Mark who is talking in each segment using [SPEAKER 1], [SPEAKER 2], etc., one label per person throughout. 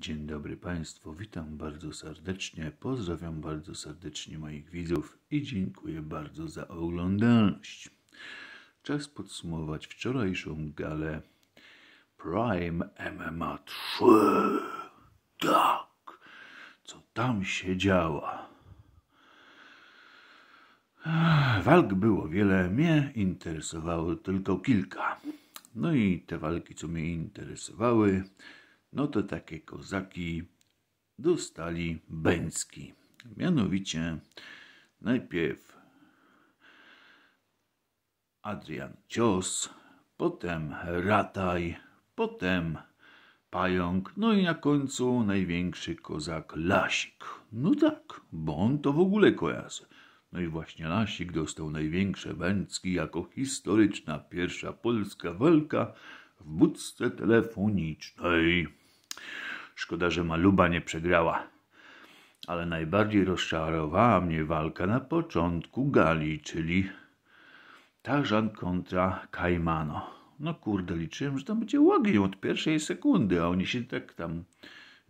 [SPEAKER 1] Dzień dobry Państwu, witam bardzo serdecznie, pozdrawiam bardzo serdecznie moich widzów i dziękuję bardzo za oglądalność. Czas podsumować wczorajszą galę Prime MMA 3. Tak, co tam się działo? Walk było wiele, mnie interesowało tylko kilka. No i te walki, co mnie interesowały, no to takie kozaki dostali Bęcki. Mianowicie najpierw Adrian Cios, potem Rataj, potem Pająk, no i na końcu największy kozak Lasik. No tak, bo on to w ogóle kojarzy. No i właśnie Lasik dostał największe Bęcki jako historyczna pierwsza polska walka w budce telefonicznej. Szkoda, że Maluba nie przegrała. Ale najbardziej rozczarowała mnie walka na początku gali, czyli Tarzan kontra Kaimano. No kurde, liczyłem, że tam będzie ogień od pierwszej sekundy, a oni się tak tam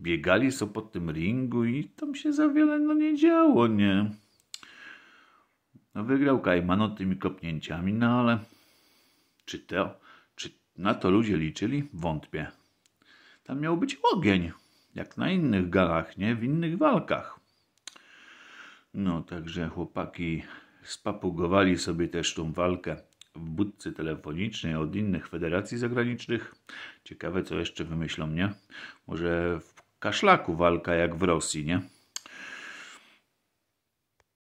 [SPEAKER 1] biegali są po tym ringu i tam się za wiele no nie działo, nie. No wygrał Kaimano tymi kopnięciami, no ale czy to, czy na to ludzie liczyli? Wątpię. Tam miał być ogień, jak na innych galach, nie? W innych walkach. No, także chłopaki spapugowali sobie też tą walkę w budce telefonicznej od innych federacji zagranicznych. Ciekawe, co jeszcze wymyślą, nie? Może w kaszlaku walka jak w Rosji, nie?